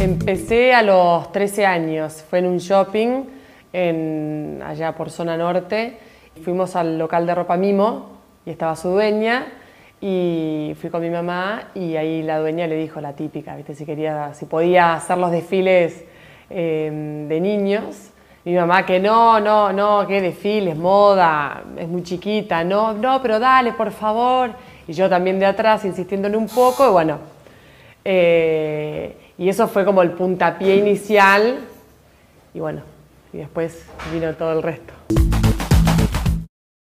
Empecé a los 13 años, fue en un shopping en, allá por zona norte. Fuimos al local de ropa Mimo y estaba su dueña y fui con mi mamá y ahí la dueña le dijo la típica, ¿viste? Si, quería, si podía hacer los desfiles em, de niños. Mi mamá que no, no, no, qué desfiles, moda, es muy chiquita, no, no, pero dale, por favor. Y yo también de atrás insistiéndole un poco y bueno, eh, y eso fue como el puntapié inicial. Y bueno, y después vino todo el resto.